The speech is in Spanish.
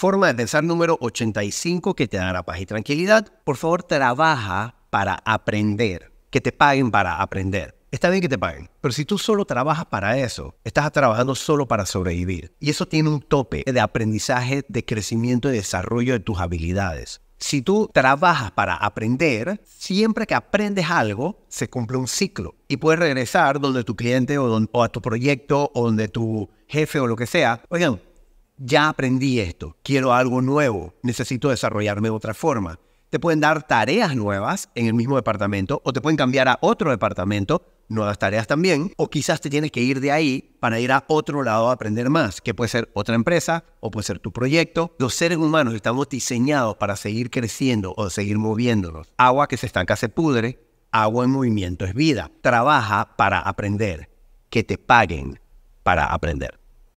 Forma de pensar número 85 que te dará paz y tranquilidad. Por favor, trabaja para aprender. Que te paguen para aprender. Está bien que te paguen, pero si tú solo trabajas para eso, estás trabajando solo para sobrevivir. Y eso tiene un tope de aprendizaje, de crecimiento y desarrollo de tus habilidades. Si tú trabajas para aprender, siempre que aprendes algo, se cumple un ciclo y puedes regresar donde tu cliente o, o a tu proyecto o donde tu jefe o lo que sea. Oigan, ya aprendí esto, quiero algo nuevo, necesito desarrollarme de otra forma. Te pueden dar tareas nuevas en el mismo departamento o te pueden cambiar a otro departamento, nuevas tareas también, o quizás te tienes que ir de ahí para ir a otro lado a aprender más, que puede ser otra empresa o puede ser tu proyecto. Los seres humanos estamos diseñados para seguir creciendo o seguir moviéndonos. Agua que se estanca se pudre, agua en movimiento es vida. Trabaja para aprender, que te paguen para aprender.